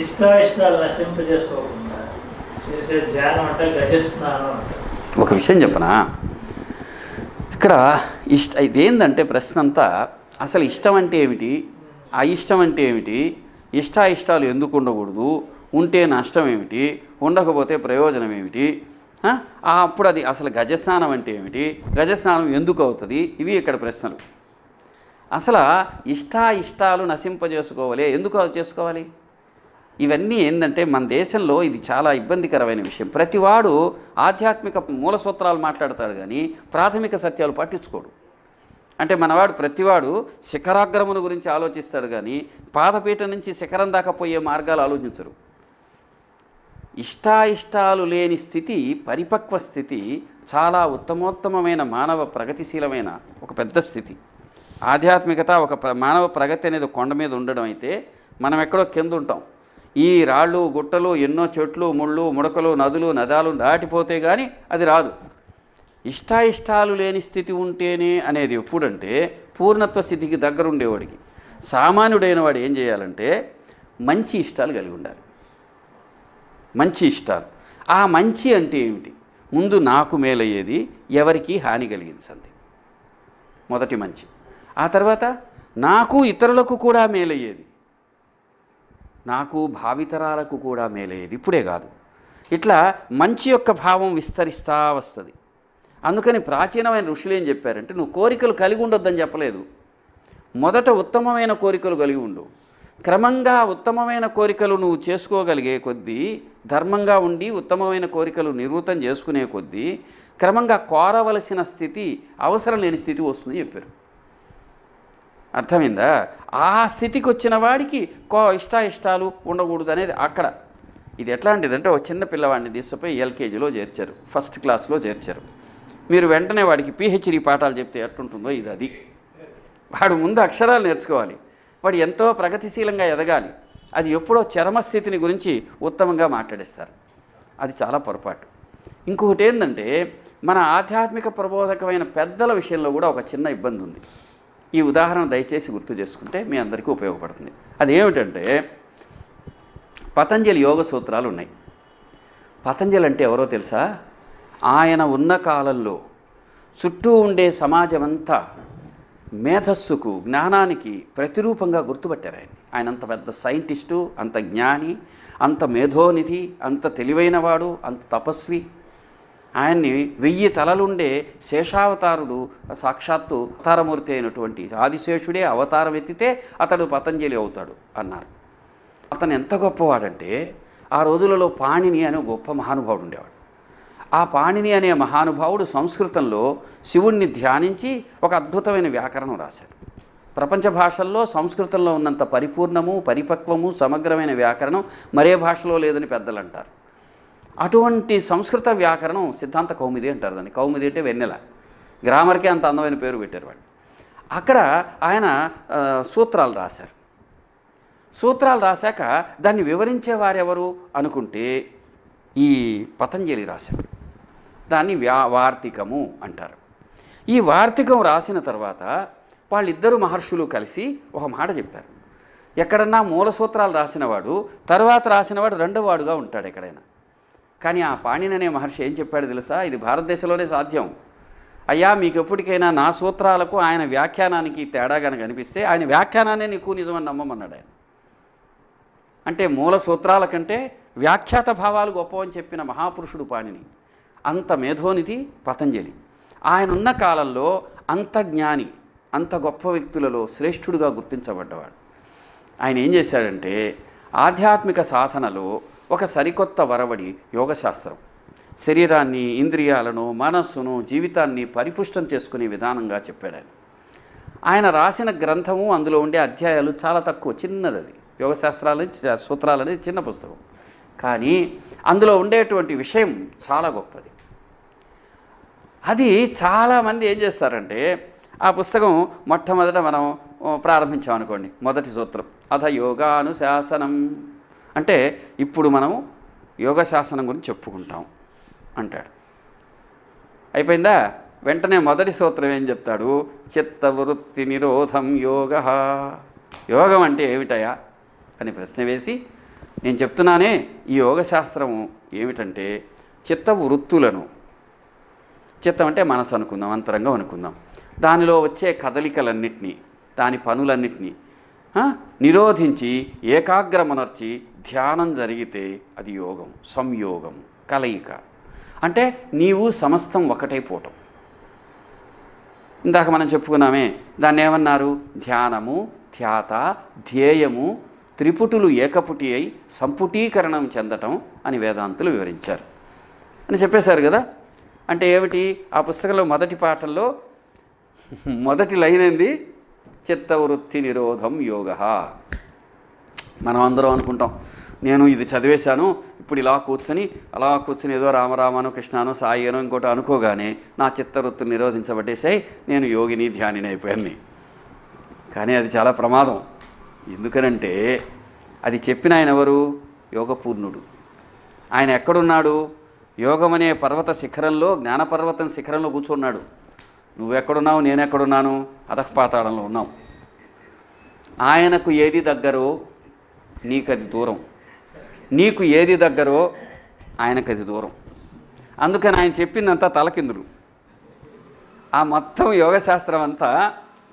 ఇష్టాయిష్టాలు చేసే ధ్యానం అంటే ఒక విషయం చెప్పనా ఇక్కడ ఇష్ట ఇదేందంటే ప్రశ్న అంతా అసలు ఇష్టం అంటే ఏమిటి అయిష్టం అంటే ఏమిటి ఇష్టాయిష్టాలు ఎందుకు ఉండకూడదు ఉంటే నష్టం ఏమిటి ఉండకపోతే ప్రయోజనం ఏమిటి అప్పుడు అది అసలు గజస్నానం అంటే ఏమిటి గజస్నానం ఎందుకు అవుతుంది ఇవి ఇక్కడ ప్రశ్నలు అసలు ఇష్టాయిష్టాలు నశింపజేసుకోవాలి ఎందుకు చేసుకోవాలి ఇవన్నీ ఏంటంటే మన దేశంలో ఇది చాలా ఇబ్బందికరమైన విషయం ప్రతివాడు ఆధ్యాత్మిక మూల సూత్రాలు మాట్లాడతాడు కానీ ప్రాథమిక సత్యాలు పాటించుకోడు అంటే మనవాడు ప్రతివాడు శిఖరాగ్రముల గురించి ఆలోచిస్తాడు కానీ పాదపీఠ నుంచి శిఖరం దాకా పోయే మార్గాలు ఆలోచించరు ఇష్టాయిష్టాలు లేని స్థితి పరిపక్వ స్థితి చాలా ఉత్తమోత్తమమైన మానవ ప్రగతిశీలమైన ఒక పెద్ద స్థితి ఆధ్యాత్మికత ఒక మానవ ప్రగతి అనేది కొండ మీద ఉండడం అయితే మనం ఎక్కడో కింద ఉంటాం ఈ రాళ్ళు గుట్టలు ఎన్నో చెట్లు ముళ్ళు ముడకలు నదులు నదాలు దాటిపోతే కానీ అది రాదు ఇష్టాయిష్టాలు లేని స్థితి ఉంటేనే అనేది ఎప్పుడంటే పూర్ణత్వ స్థితికి దగ్గరుండేవాడికి సామాన్యుడైన వాడు ఏం చేయాలంటే మంచి ఇష్టాలు కలిగి ఉండాలి మంచి ఇష్టాలు ఆ మంచి అంటే ఏమిటి ముందు నాకు మేలయ్యేది ఎవరికి హాని కలిగించండి మొదటి మంచి ఆ తర్వాత నాకు ఇతరులకు కూడా మేలయ్యేది నాకు భావితరాలకు కూడా మేలేది ఇప్పుడే కాదు ఇట్లా మంచి యొక్క భావం విస్తరిస్తా వస్తుంది అందుకని ప్రాచీనమైన ఋషులు ఏం చెప్పారంటే నువ్వు కోరికలు కలిగి ఉండొద్దని చెప్పలేదు మొదట ఉత్తమమైన కోరికలు కలిగి ఉండు క్రమంగా ఉత్తమమైన కోరికలు నువ్వు చేసుకోగలిగే కొద్దీ ధర్మంగా ఉండి ఉత్తమమైన కోరికలు నివృత్తం చేసుకునే కొద్దీ క్రమంగా కోరవలసిన స్థితి అవసరం లేని స్థితి వస్తుంది చెప్పారు అర్థమైందా ఆ స్థితికి వచ్చిన వాడికి కో ఇష్టాయిష్టాలు ఉండకూడదు అనేది అక్కడ ఇది ఎట్లాంటిదంటే ఒక చిన్న పిల్లవాడిని తీసుకుపోయి ఎల్కేజీలో చేర్చారు ఫస్ట్ క్లాస్లో చేర్చారు మీరు వెంటనే వాడికి పిహెచ్డి పాఠాలు చెప్తే ఎట్టుంటుందో ఇది అది వాడు ముందు అక్షరాలు నేర్చుకోవాలి వాడు ఎంతో ప్రగతిశీలంగా ఎదగాలి అది ఎప్పుడో చరమస్థితిని గురించి ఉత్తమంగా మాట్లాడిస్తారు అది చాలా పొరపాటు ఇంకొకటి ఏంటంటే మన ఆధ్యాత్మిక ప్రబోధకమైన పెద్దల విషయంలో కూడా ఒక చిన్న ఇబ్బంది ఉంది ఈ ఉదాహరణ దయచేసి గుర్తు చేసుకుంటే మీ అందరికీ ఉపయోగపడుతుంది అది ఏమిటంటే పతంజలి యోగ సూత్రాలు ఉన్నాయి పతంజలి అంటే ఎవరో తెలుసా ఆయన ఉన్న కాలంలో చుట్టూ ఉండే సమాజం అంతా మేధస్సుకు జ్ఞానానికి ప్రతిరూపంగా గుర్తుపట్టారు ఆయన ఆయన అంత పెద్ద సైంటిస్టు అంత జ్ఞాని అంత మేధోనిధి అంత తెలివైనవాడు అంత తపస్వి ఆయన్ని వెయ్యి తలలుండే శేషావతారుడు సాక్షాత్తు అవతారమూర్తి అయినటువంటి ఆదిశేషుడే అవతారం ఎత్తితే అతడు పతంజలి అవుతాడు అన్నారు అతను ఎంత గొప్పవాడంటే ఆ రోజులలో పాణిని అనే గొప్ప మహానుభావుడు ఉండేవాడు ఆ పాణిని అనే మహానుభావుడు సంస్కృతంలో శివుణ్ణి ధ్యానించి ఒక అద్భుతమైన వ్యాకరణం రాశాడు ప్రపంచ భాషల్లో సంస్కృతంలో ఉన్నంత పరిపూర్ణము పరిపక్వము సమగ్రమైన వ్యాకరణం మరే భాషలో లేదని పెద్దలు అంటారు అటువంటి సంస్కృత వ్యాకరణం సిద్ధాంత కౌముది అంటారు దాన్ని కౌమిది అంటే వెన్నెల గ్రామర్కే అంత అందమైన పేరు పెట్టారు వాడు అక్కడ ఆయన సూత్రాలు రాశారు సూత్రాలు రాశాక దాన్ని వివరించేవారెవరు అనుకుంటే ఈ పతంజలి రాశారు దాన్ని వ్యా వార్తికము అంటారు ఈ వార్తికం రాసిన తర్వాత వాళ్ళిద్దరు మహర్షులు కలిసి ఒక మాట చెప్పారు ఎక్కడన్నా మూల సూత్రాలు రాసినవాడు తర్వాత రాసినవాడు వాడుగా ఉంటాడు ఎక్కడైనా కానీ ఆ పాణిని అనే మహర్షి ఏం చెప్పాడు తెలుసా ఇది భారతదేశంలోనే సాధ్యం అయ్యా మీకు ఎప్పటికైనా నా సూత్రాలకు ఆయన వ్యాఖ్యానానికి తేడా కనుక అనిపిస్తే ఆయన వ్యాఖ్యానాన్ని నీకు నిజమని నమ్మమన్నాడు ఆయన అంటే మూల సూత్రాల కంటే వ్యాఖ్యాత భావాలు గొప్పవని చెప్పిన మహాపురుషుడు పాణిని అంత మేధోనిధి పతంజలి ఆయన ఉన్న కాలంలో అంత జ్ఞాని అంత గొప్ప వ్యక్తులలో శ్రేష్ఠుడుగా గుర్తించబడ్డవాడు ఆయన ఏం చేశాడంటే ఆధ్యాత్మిక సాధనలో ఒక సరికొత్త వరవడి యోగశాస్త్రం శరీరాన్ని ఇంద్రియాలను మనస్సును జీవితాన్ని పరిపుష్టం చేసుకునే విధానంగా చెప్పాడు ఆయన ఆయన రాసిన గ్రంథము అందులో ఉండే అధ్యాయాలు చాలా తక్కువ చిన్నది అది శాస్త్రాలని సూత్రాలని చిన్న పుస్తకం కానీ అందులో ఉండేటువంటి విషయం చాలా గొప్పది అది చాలామంది ఏం చేస్తారంటే ఆ పుస్తకం మొట్టమొదట మనం ప్రారంభించామనుకోండి మొదటి సూత్రం అథ యోగానుశాసనం అంటే ఇప్పుడు మనము యోగశాసనం గురించి చెప్పుకుంటాం అంటాడు అయిపోయిందా వెంటనే మొదటి సూత్రం ఏం చెప్తాడు చిత్తవృత్తి నిరోధం యోగ యోగం అంటే ఏమిటయా అని ప్రశ్న వేసి నేను చెప్తున్నానే ఈ యోగ శాస్త్రము ఏమిటంటే చిత్త వృత్తులను చిత్తం అంటే మనసు అనుకుందాం అంతరంగం అనుకుందాం దానిలో వచ్చే కదలికలన్నింటినీ దాని పనులన్నింటినీ నిరోధించి ఏకాగ్రమనర్చి ధ్యానం జరిగితే అది యోగం సంయోగం కలయిక అంటే నీవు సమస్తం ఒకటైపోవటం ఇందాక మనం చెప్పుకున్నామే దాన్ని ఏమన్నారు ధ్యానము ధ్యాత ధ్యేయము త్రిపుటులు ఏకపుటి అయి సంపుటీకరణం చెందటం అని వేదాంతులు వివరించారు అని చెప్పేశారు కదా అంటే ఏమిటి ఆ పుస్తకంలో మొదటి పాటల్లో మొదటి లైన్ ఏంది చిత్తవృత్తి నిరోధం యోగ మనం అందరం అనుకుంటాం నేను ఇది చదివేశాను ఇప్పుడు ఇలా కూర్చొని అలా కూర్చొని ఏదో రామరామాను సాయి అను ఇంకోటి అనుకోగానే నా చిత్తవృత్తిని నిరోధించబట్టేసే నేను యోగిని ధ్యానిని అయిపోయాను కానీ అది చాలా ప్రమాదం ఎందుకనంటే అది చెప్పిన ఆయన ఎవరు యోగపూర్ణుడు ఆయన ఎక్కడున్నాడు యోగం అనే పర్వత శిఖరంలో జ్ఞానపర్వతం శిఖరంలో కూర్చున్నాడు నువ్వెక్కడున్నావు నేనెక్కడున్నాను అధఃపాతాళంలో ఉన్నావు ఆయనకు ఏది దగ్గరో నీకు అది దూరం నీకు ఏది దగ్గరో ఆయనకు అది దూరం అందుకని ఆయన చెప్పిందంతా తలకిందులు ఆ మొత్తం యోగశాస్త్రం అంతా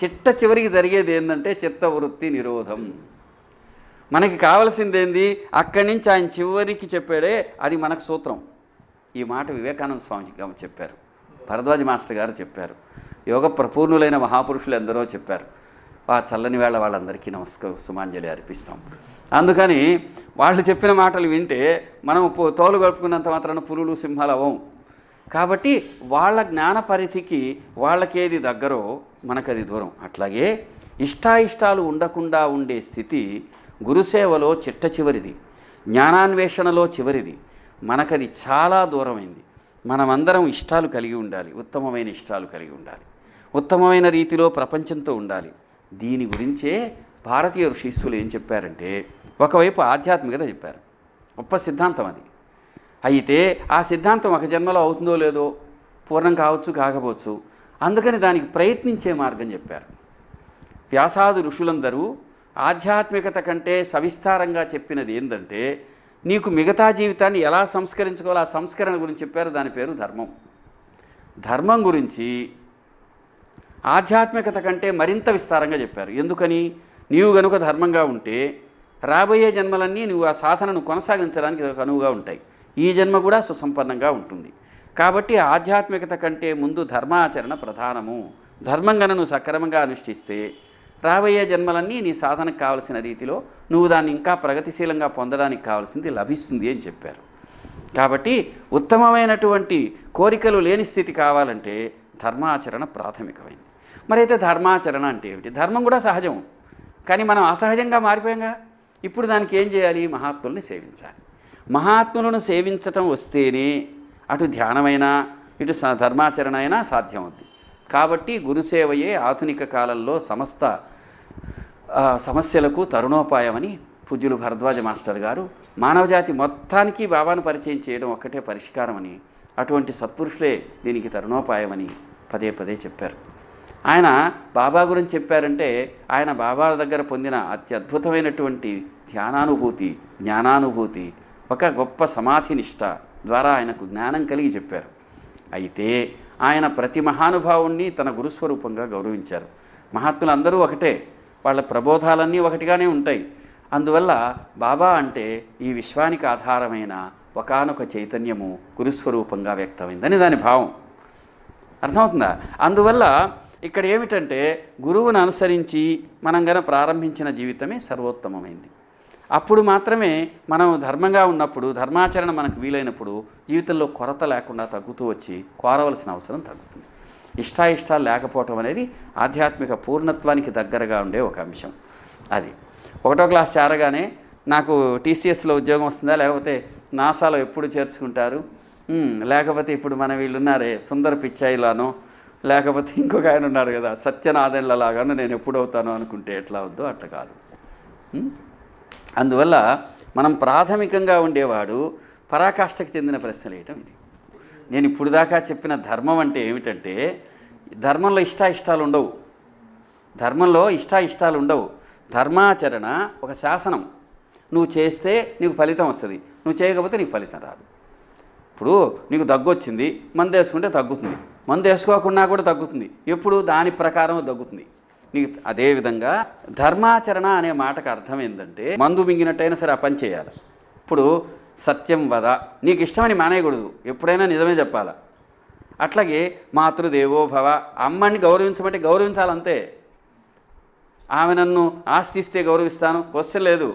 చిట్ట చివరికి జరిగేది ఏంటంటే చిత్తవృత్తి నిరోధం మనకి కావాల్సింది ఏంది అక్కడి నుంచి ఆయన చివరికి చెప్పాడే అది మనకు సూత్రం ఈ మాట వివేకానంద స్వామి చెప్పారు భరద్వాజ మాస్టర్ గారు చెప్పారు యోగ ప్రపూర్ణులైన మహాపురుషులు ఎందరో చెప్పారు ఆ చల్లని వేళ వాళ్ళందరికీ నమస్కారం సుమాంజలి అర్పిస్తాం అందుకని వాళ్ళు చెప్పిన మాటలు వింటే మనం తోలు గడుపుకున్నంత మాత్రాన పురులు సింహాలు అవం కాబట్టి వాళ్ళ జ్ఞాన పరిధికి వాళ్ళకేది దగ్గరో మనకది దూరం అట్లాగే ఇష్టాయిష్టాలు ఉండకుండా ఉండే స్థితి గురుసేవలో చిట్ట చివరిది జ్ఞానాన్వేషణలో చివరిది మనకది చాలా దూరమైంది మనమందరం ఇష్టాలు కలిగి ఉండాలి ఉత్తమమైన ఇష్టాలు కలిగి ఉండాలి ఉత్తమమైన రీతిలో ప్రపంచంతో ఉండాలి దీని గురించే భారతీయ ఋషీశ్వలు ఏం చెప్పారంటే ఒకవైపు ఆధ్యాత్మికత చెప్పారు గొప్ప సిద్ధాంతం అది అయితే ఆ సిద్ధాంతం ఒక జన్మలో అవుతుందో లేదో పూర్ణం కావచ్చు కాకపోవచ్చు అందుకని దానికి ప్రయత్నించే మార్గం చెప్పారు వ్యాసాదు ఋషులందరూ ఆధ్యాత్మికత కంటే సవిస్తారంగా చెప్పినది ఏంటంటే నీకు మిగతా జీవితాన్ని ఎలా సంస్కరించుకోవాలో ఆ సంస్కరణ గురించి చెప్పారు దాని పేరు ధర్మం ధర్మం గురించి ఆధ్యాత్మికత కంటే మరింత విస్తారంగా చెప్పారు ఎందుకని నీవు గనుక ధర్మంగా ఉంటే రాబోయే జన్మలన్నీ నువ్వు ఆ సాధనను కొనసాగించడానికి అనువుగా ఉంటాయి ఈ జన్మ కూడా సుసంపన్నంగా ఉంటుంది కాబట్టి ఆధ్యాత్మికత కంటే ముందు ధర్మాచరణ ప్రధానము ధర్మంగా నువ్వు సక్రమంగా అనుష్ఠిస్తే రాబోయే జన్మలన్నీ నీ సాధనకు కావలసిన రీతిలో నువ్వు దాన్ని ఇంకా ప్రగతిశీలంగా పొందడానికి కావాల్సింది లభిస్తుంది అని చెప్పారు కాబట్టి ఉత్తమమైనటువంటి కోరికలు లేని స్థితి కావాలంటే ధర్మాచరణ ప్రాథమికమైంది మరైతే ధర్మాచరణ అంటే ఏమిటి ధర్మం కూడా సహజం కానీ మనం అసహజంగా మారిపోయాగా ఇప్పుడు దానికి ఏం చేయాలి మహాత్ముల్ని సేవించాలి మహాత్ములను సేవించటం వస్తేనే అటు ధ్యానమైనా ఇటు ధర్మాచరణ అయినా సాధ్యమవుతుంది కాబట్టి గురుసేవయే ఆధునిక కాలంలో సమస్త సమస్యలకు తరుణోపాయమని పూజ్యులు భరద్వాజ మాస్టర్ గారు మానవజాతి మొత్తానికి బాబాను పరిచయం చేయడం ఒక్కటే పరిష్కారమని అటువంటి సత్పురుషులే దీనికి తరుణోపాయమని పదే పదే చెప్పారు ఆయన బాబా గురించి చెప్పారంటే ఆయన బాబా దగ్గర పొందిన అత్యద్భుతమైనటువంటి ధ్యానానుభూతి జ్ఞానానుభూతి ఒక గొప్ప సమాధి నిష్ట ద్వారా ఆయనకు జ్ఞానం కలిగి చెప్పారు అయితే ఆయన ప్రతి మహానుభావుణ్ణి తన గురుస్వరూపంగా గౌరవించారు మహాత్ములందరూ ఒకటే వాళ్ళ ప్రబోధాలన్నీ ఒకటిగానే ఉంటాయి అందువల్ల బాబా అంటే ఈ విశ్వానికి ఆధారమైన ఒకనొక చైతన్యము గురుస్వరూపంగా వ్యక్తమైందని దాని భావం అర్థమవుతుందా అందువల్ల ఇక్కడ ఏమిటంటే గురువును అనుసరించి మనం గన ప్రారంభించిన జీవితమే సర్వోత్తమమైంది అప్పుడు మాత్రమే మనం ధర్మంగా ఉన్నప్పుడు ధర్మాచరణ మనకు వీలైనప్పుడు జీవితంలో కొరత లేకుండా తగ్గుతూ వచ్చి కోరవలసిన అవసరం తగ్గుతుంది ఇష్టాయిష్టాలు లేకపోవటం అనేది ఆధ్యాత్మిక పూర్ణత్వానికి దగ్గరగా ఉండే ఒక అంశం అది ఒకటో క్లాస్ చేరగానే నాకు టీసీఎస్లో ఉద్యోగం వస్తుందా లేకపోతే నాసాలో ఎప్పుడు చేర్చుకుంటారు లేకపోతే ఇప్పుడు మన వీళ్ళు ఉన్నారే సుందర పిచ్చాయిలానో లేకపోతే ఇంకొక ఆయన ఉన్నారు కదా లాగానో నేను ఎప్పుడవుతాను అనుకుంటే ఎట్లా వద్దో అట్లా కాదు అందువల్ల మనం ప్రాథమికంగా ఉండేవాడు పరాకాష్ఠకు చెందిన ప్రశ్నలు వేయటం ఇది నేను ఇప్పుడు దాకా చెప్పిన ధర్మం అంటే ఏమిటంటే ధర్మంలో ఇష్టాయిష్టాలు ఉండవు ధర్మంలో ఇష్టాయిష్టాలు ఉండవు ధర్మాచరణ ఒక శాసనం నువ్వు చేస్తే నీకు ఫలితం వస్తుంది నువ్వు చేయకపోతే నీకు ఫలితం రాదు ఇప్పుడు నీకు దగ్గు వచ్చింది మందు వేసుకుంటే తగ్గుతుంది మందు వేసుకోకుండా కూడా తగ్గుతుంది ఎప్పుడు దాని ప్రకారం తగ్గుతుంది నీకు అదేవిధంగా ధర్మాచరణ అనే మాటకు అర్థం ఏంటంటే మందు మింగినట్టయినా సరే ఆ పని చేయాలి ఇప్పుడు సత్యం వద నీకు ఇష్టమని మానేయకూడదు ఎప్పుడైనా నిజమే చెప్పాలా అట్లాగే మాతృదేవో భవ అమ్మని గౌరవించమంటే గౌరవించాలంతే ఆమె నన్ను ఆస్తిస్తే గౌరవిస్తాను క్వశ్చన్ లేదు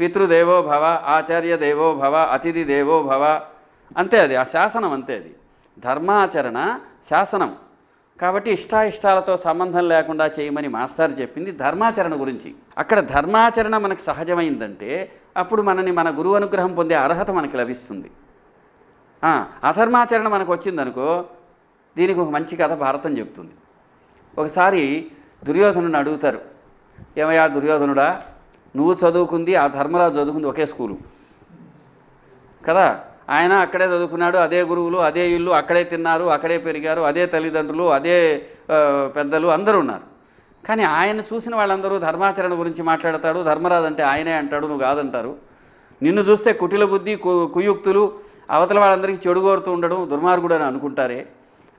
పితృదేవో భవ ఆచార్య దేవో భవ అతిథి దేవో భవ అంతే అది ఆ శాసనం అంతే అది ధర్మాచరణ శాసనం కాబట్టి ఇష్టాయిష్టాలతో సంబంధం లేకుండా చేయమని మాస్టర్ చెప్పింది ధర్మాచరణ గురించి అక్కడ ధర్మాచరణ మనకు సహజమైందంటే అప్పుడు మనని మన గురువు అనుగ్రహం పొందే అర్హత మనకి లభిస్తుంది అధర్మాచరణ మనకు వచ్చిందనుకో దీనికి ఒక మంచి కథ భారతం చెప్తుంది ఒకసారి దుర్యోధనుని అడుగుతారు ఏమయ్యా దుర్యోధనుడా నువ్వు చదువుకుంది ఆ ధర్మరాజు చదువుకుంది ఒకే స్కూలు కదా ఆయన అక్కడే చదువుకున్నాడు అదే గురువులు అదే ఇల్లు అక్కడే తిన్నారు అక్కడే పెరిగారు అదే తల్లిదండ్రులు అదే పెద్దలు అందరూ ఉన్నారు కానీ ఆయన చూసిన వాళ్ళందరూ ధర్మాచరణ గురించి మాట్లాడతాడు ధర్మరాజు అంటే ఆయనే అంటాడు నువ్వు కాదంటారు నిన్ను చూస్తే కుటిల బుద్ధి కుయుక్తులు అవతల వాళ్ళందరికీ చెడు కోరుతూ ఉండడం దుర్మార్గుడు అని అనుకుంటారే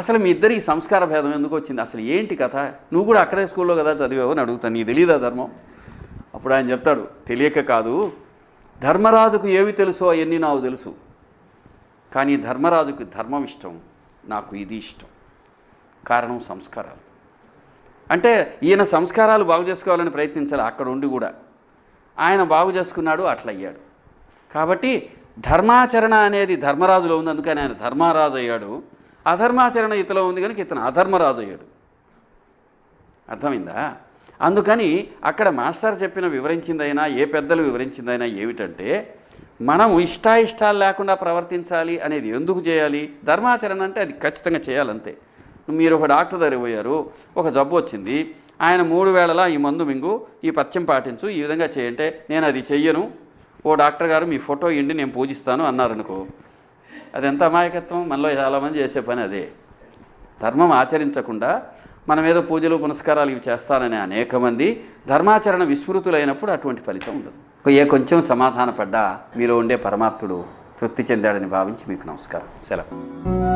అసలు మీ ఈ సంస్కార భేదం ఎందుకు వచ్చింది అసలు ఏంటి కథ నువ్వు కూడా అక్కడే స్కూల్లో కదా చదివావు అని అడుగుతాను నీ తెలియదా ధర్మం అప్పుడు ఆయన చెప్తాడు తెలియక కాదు ధర్మరాజుకు ఏవి తెలుసో అవన్నీ నాకు తెలుసు కానీ ధర్మరాజుకి ధర్మం ఇష్టం నాకు ఇది ఇష్టం కారణం సంస్కారాలు అంటే ఈయన సంస్కారాలు బాగు చేసుకోవాలని ప్రయత్నించాలి అక్కడ ఉండి కూడా ఆయన బాగు చేసుకున్నాడు అట్లయ్యాడు కాబట్టి ధర్మాచరణ అనేది ధర్మరాజులో ఉంది అందుకని ఆయన ధర్మరాజు అయ్యాడు అధర్మాచరణ ఇతలో ఉంది కనుక ఇతను అధర్మరాజు అయ్యాడు అర్థమైందా అందుకని అక్కడ మాస్టర్ చెప్పిన వివరించిందైనా ఏ పెద్దలు వివరించిందైనా ఏమిటంటే మనం ఇష్టాయిష్టాలు లేకుండా ప్రవర్తించాలి అనేది ఎందుకు చేయాలి ధర్మాచరణ అంటే అది ఖచ్చితంగా చేయాలంతే మీరు ఒక డాక్టర్ దగ్గర పోయారు ఒక జబ్బు వచ్చింది ఆయన మూడు వేళలా ఈ మందు మింగు ఈ పథ్యం పాటించు ఈ విధంగా చేయంటే నేను అది చెయ్యను ఓ డాక్టర్ గారు మీ ఫోటో ఇండి నేను పూజిస్తాను అన్నారనుకో అది ఎంత అమాయకత్వం మనలో చాలామంది చేసే పని అదే ధర్మం ఆచరించకుండా మనం ఏదో పూజలు పునస్కారాలు ఇవి చేస్తారని అనేక మంది ధర్మాచరణ విస్మృతులైనప్పుడు అటువంటి ఫలితం ఉండదు ఏ కొంచెం సమాధానపడ్డా మీలో ఉండే పరమాత్ముడు తృప్తి చెందాడని భావించి మీకు నమస్కారం సెలవు